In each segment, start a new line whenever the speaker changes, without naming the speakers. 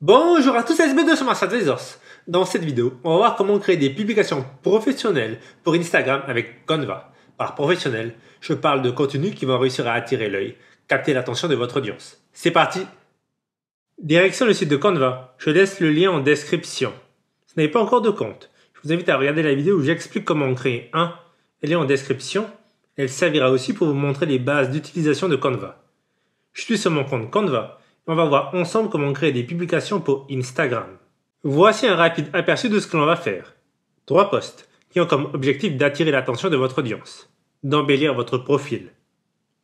Bonjour à tous, c'est SB2 sur ma Dans cette vidéo, on va voir comment créer des publications professionnelles pour Instagram avec Canva. Par professionnel, je parle de contenus qui vont réussir à attirer l'œil, capter l'attention de votre audience. C'est parti Direction le site de Canva, je laisse le lien en description. Si vous n'avez pas encore de compte, je vous invite à regarder la vidéo où j'explique comment en créer un. Elle est en description. Elle servira aussi pour vous montrer les bases d'utilisation de Canva. Je suis sur mon compte Canva on va voir ensemble comment créer des publications pour Instagram. Voici un rapide aperçu de ce que l'on va faire. Trois posts qui ont comme objectif d'attirer l'attention de votre audience, d'embellir votre profil.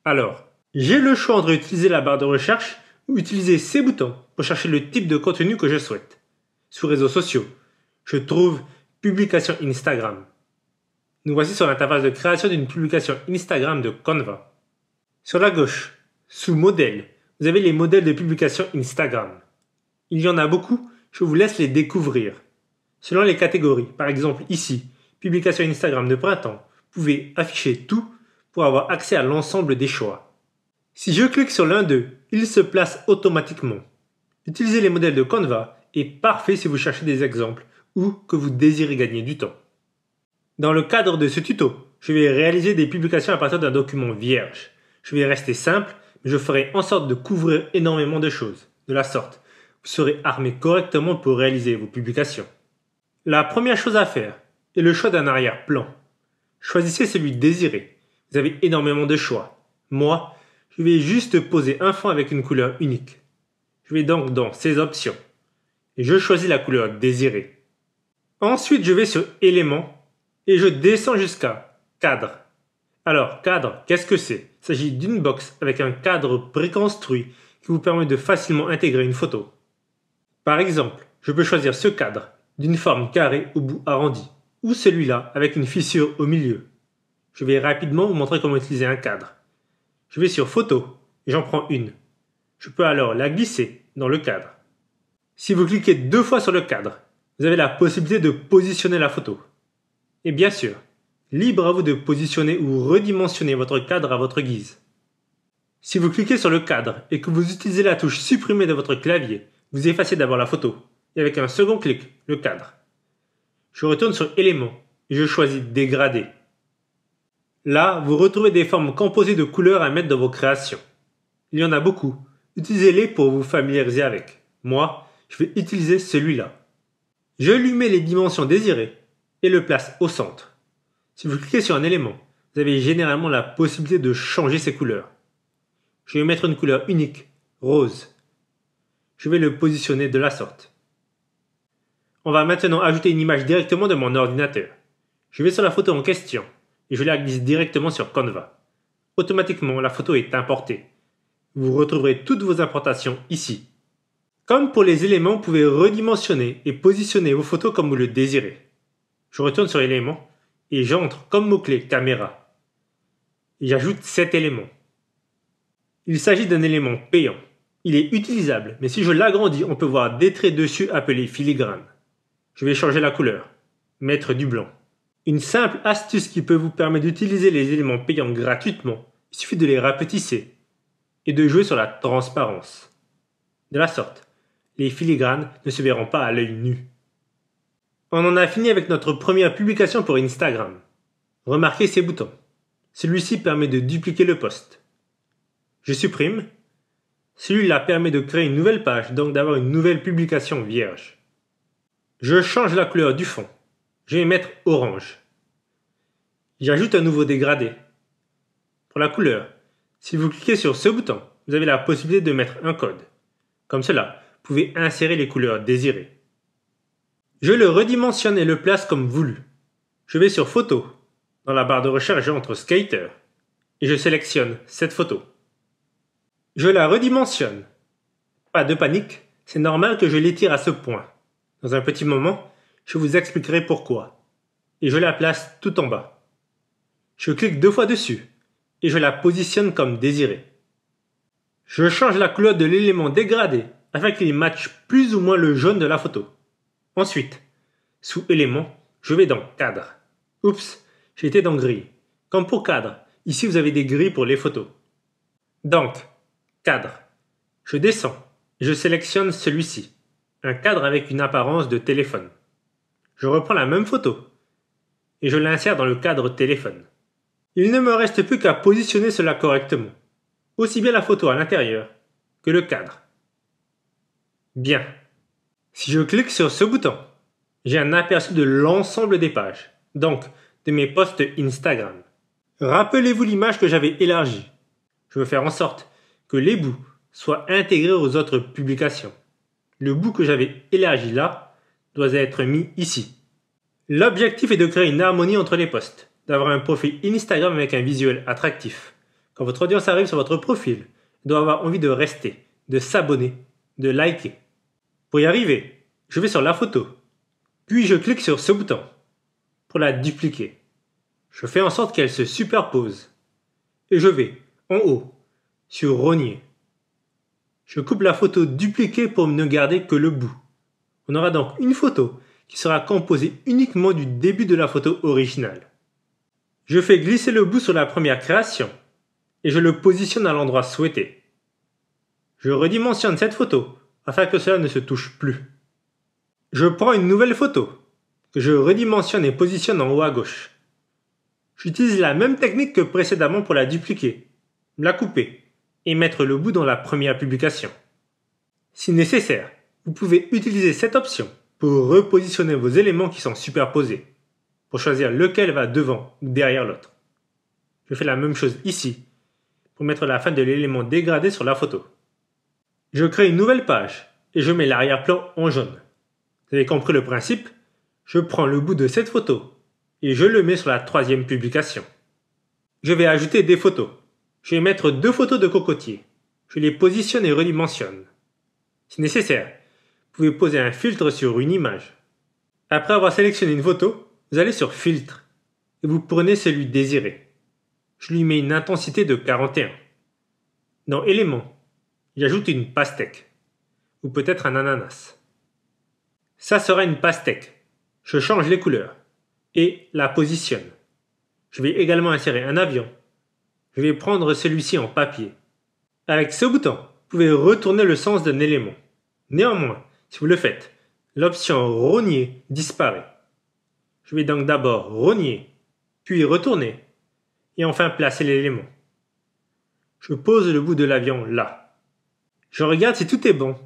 Alors, j'ai le choix entre utiliser la barre de recherche ou utiliser ces boutons pour chercher le type de contenu que je souhaite. Sous réseaux sociaux, je trouve publication Instagram. Nous voici sur l'interface de création d'une publication Instagram de Canva. Sur la gauche, sous modèle, vous avez les modèles de publication Instagram. Il y en a beaucoup, je vous laisse les découvrir. Selon les catégories, par exemple ici, publication Instagram de printemps, vous pouvez afficher tout pour avoir accès à l'ensemble des choix. Si je clique sur l'un d'eux, il se place automatiquement. Utiliser les modèles de Canva est parfait si vous cherchez des exemples ou que vous désirez gagner du temps. Dans le cadre de ce tuto, je vais réaliser des publications à partir d'un document vierge. Je vais rester simple je ferai en sorte de couvrir énormément de choses. De la sorte, vous serez armé correctement pour réaliser vos publications. La première chose à faire est le choix d'un arrière-plan. Choisissez celui désiré. Vous avez énormément de choix. Moi, je vais juste poser un fond avec une couleur unique. Je vais donc dans ces options et je choisis la couleur désirée. Ensuite, je vais sur éléments et je descends jusqu'à cadre. Alors, cadre, qu'est-ce que c'est il s'agit d'une box avec un cadre préconstruit qui vous permet de facilement intégrer une photo. Par exemple, je peux choisir ce cadre d'une forme carrée au bout arrondi ou celui-là avec une fissure au milieu. Je vais rapidement vous montrer comment utiliser un cadre. Je vais sur Photo et j'en prends une. Je peux alors la glisser dans le cadre. Si vous cliquez deux fois sur le cadre, vous avez la possibilité de positionner la photo. Et bien sûr, Libre à vous de positionner ou redimensionner votre cadre à votre guise. Si vous cliquez sur le cadre et que vous utilisez la touche supprimer de votre clavier, vous effacez d'abord la photo et avec un second clic, le cadre. Je retourne sur éléments et je choisis dégrader. Là, vous retrouvez des formes composées de couleurs à mettre dans vos créations. Il y en a beaucoup. Utilisez-les pour vous familiariser avec. Moi, je vais utiliser celui-là. Je lui mets les dimensions désirées et le place au centre. Si vous cliquez sur un élément, vous avez généralement la possibilité de changer ses couleurs. Je vais mettre une couleur unique, rose. Je vais le positionner de la sorte. On va maintenant ajouter une image directement de mon ordinateur. Je vais sur la photo en question et je la glisse directement sur Canva. Automatiquement, la photo est importée. Vous retrouverez toutes vos importations ici. Comme pour les éléments, vous pouvez redimensionner et positionner vos photos comme vous le désirez. Je retourne sur l'élément et j'entre comme mot-clé caméra. Et J'ajoute cet élément. Il s'agit d'un élément payant. Il est utilisable, mais si je l'agrandis, on peut voir des traits dessus appelés filigranes. Je vais changer la couleur, mettre du blanc. Une simple astuce qui peut vous permettre d'utiliser les éléments payants gratuitement, il suffit de les rapetisser et de jouer sur la transparence. De la sorte, les filigranes ne se verront pas à l'œil nu. On en a fini avec notre première publication pour Instagram. Remarquez ces boutons. Celui-ci permet de dupliquer le poste. Je supprime. Celui-là permet de créer une nouvelle page, donc d'avoir une nouvelle publication vierge. Je change la couleur du fond. Je vais mettre orange. J'ajoute un nouveau dégradé. Pour la couleur, si vous cliquez sur ce bouton, vous avez la possibilité de mettre un code. Comme cela, vous pouvez insérer les couleurs désirées. Je le redimensionne et le place comme voulu. Je vais sur Photo. Dans la barre de recherche, j'entre Skater. Et je sélectionne cette photo. Je la redimensionne. Pas de panique, c'est normal que je l'étire à ce point. Dans un petit moment, je vous expliquerai pourquoi. Et je la place tout en bas. Je clique deux fois dessus et je la positionne comme désiré. Je change la couleur de l'élément dégradé afin qu'il matche plus ou moins le jaune de la photo. Ensuite, sous éléments, je vais dans cadre. Oups, j'étais dans gris. Comme pour cadre, ici vous avez des gris pour les photos. Donc, cadre. Je descends je sélectionne celui-ci. Un cadre avec une apparence de téléphone. Je reprends la même photo et je l'insère dans le cadre téléphone. Il ne me reste plus qu'à positionner cela correctement. Aussi bien la photo à l'intérieur que le cadre. Bien. Si je clique sur ce bouton, j'ai un aperçu de l'ensemble des pages, donc de mes posts Instagram. Rappelez-vous l'image que j'avais élargie. Je veux faire en sorte que les bouts soient intégrés aux autres publications. Le bout que j'avais élargi là doit être mis ici. L'objectif est de créer une harmonie entre les posts, d'avoir un profil Instagram avec un visuel attractif. Quand votre audience arrive sur votre profil, elle doit avoir envie de rester, de s'abonner, de liker. Pour y arriver, je vais sur la photo, puis je clique sur ce bouton pour la dupliquer. Je fais en sorte qu'elle se superpose et je vais en haut sur Rogner. Je coupe la photo dupliquée pour ne garder que le bout. On aura donc une photo qui sera composée uniquement du début de la photo originale. Je fais glisser le bout sur la première création et je le positionne à l'endroit souhaité. Je redimensionne cette photo afin que cela ne se touche plus. Je prends une nouvelle photo, que je redimensionne et positionne en haut à gauche. J'utilise la même technique que précédemment pour la dupliquer, la couper et mettre le bout dans la première publication. Si nécessaire, vous pouvez utiliser cette option pour repositionner vos éléments qui sont superposés, pour choisir lequel va devant ou derrière l'autre. Je fais la même chose ici, pour mettre la fin de l'élément dégradé sur la photo. Je crée une nouvelle page et je mets l'arrière-plan en jaune. Vous avez compris le principe Je prends le bout de cette photo et je le mets sur la troisième publication. Je vais ajouter des photos. Je vais mettre deux photos de cocotiers. Je les positionne et redimensionne. Si nécessaire, vous pouvez poser un filtre sur une image. Après avoir sélectionné une photo, vous allez sur Filtre et vous prenez celui désiré. Je lui mets une intensité de 41. Dans Éléments, J'ajoute une pastèque. Ou peut-être un ananas. Ça sera une pastèque. Je change les couleurs. Et la positionne. Je vais également insérer un avion. Je vais prendre celui-ci en papier. Avec ce bouton, vous pouvez retourner le sens d'un élément. Néanmoins, si vous le faites, l'option rogner disparaît. Je vais donc d'abord rogner, puis retourner, et enfin placer l'élément. Je pose le bout de l'avion là. Je regarde si tout est bon.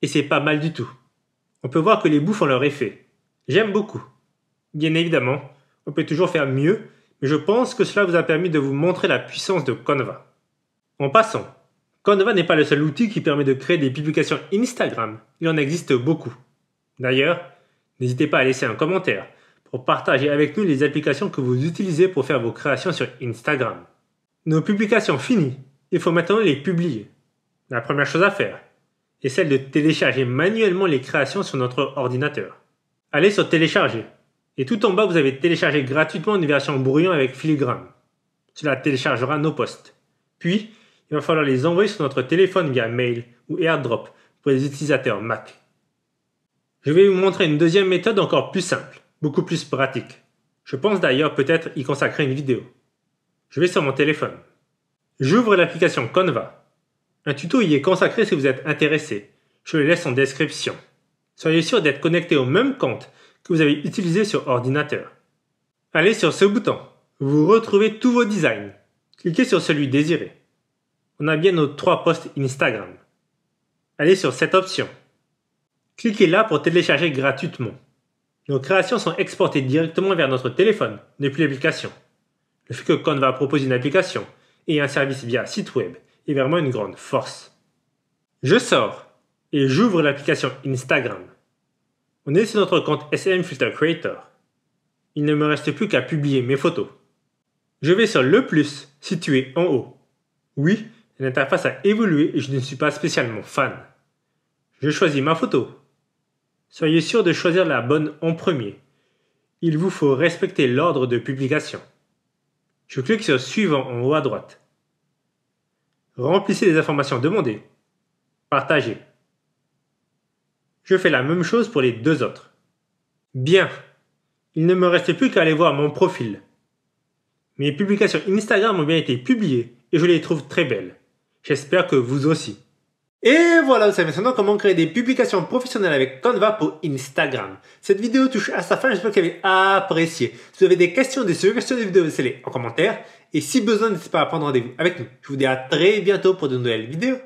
Et c'est pas mal du tout. On peut voir que les bouffes ont leur effet. J'aime beaucoup. Bien évidemment, on peut toujours faire mieux, mais je pense que cela vous a permis de vous montrer la puissance de Canva. En passant, Canva n'est pas le seul outil qui permet de créer des publications Instagram. Il en existe beaucoup. D'ailleurs, n'hésitez pas à laisser un commentaire pour partager avec nous les applications que vous utilisez pour faire vos créations sur Instagram. Nos publications finies, il faut maintenant les publier. La première chose à faire est celle de télécharger manuellement les créations sur notre ordinateur. Allez sur Télécharger et tout en bas vous avez téléchargé gratuitement une version brouillon avec filigrane. Cela téléchargera nos postes. Puis, il va falloir les envoyer sur notre téléphone via mail ou airdrop pour les utilisateurs Mac. Je vais vous montrer une deuxième méthode encore plus simple, beaucoup plus pratique. Je pense d'ailleurs peut-être y consacrer une vidéo. Je vais sur mon téléphone. J'ouvre l'application Conva. Un tuto y est consacré si vous êtes intéressé. Je le laisse en description. Soyez sûr d'être connecté au même compte que vous avez utilisé sur ordinateur. Allez sur ce bouton. Vous retrouvez tous vos designs. Cliquez sur celui désiré. On a bien nos trois posts Instagram. Allez sur cette option. Cliquez là pour télécharger gratuitement. Nos créations sont exportées directement vers notre téléphone depuis l'application. Le fait que Canva propose une application et un service via site web est vraiment une grande force. Je sors et j'ouvre l'application Instagram. On est sur notre compte SM Filter Creator. Il ne me reste plus qu'à publier mes photos. Je vais sur le plus situé en haut. Oui, l'interface a évolué et je ne suis pas spécialement fan. Je choisis ma photo. Soyez sûr de choisir la bonne en premier. Il vous faut respecter l'ordre de publication. Je clique sur Suivant en haut à droite. Remplissez les informations demandées. Partagez. Je fais la même chose pour les deux autres. Bien. Il ne me reste plus qu'à aller voir mon profil. Mes publications Instagram ont bien été publiées et je les trouve très belles. J'espère que vous aussi. Et voilà, vous savez maintenant comment créer des publications professionnelles avec Canva pour Instagram. Cette vidéo touche à sa fin, j'espère que vous avez apprécié. Si vous avez des questions, des suggestions de vidéos, laissez-les en commentaire. Et si besoin, n'hésitez pas à prendre rendez-vous avec nous. Je vous dis à très bientôt pour de nouvelles vidéos.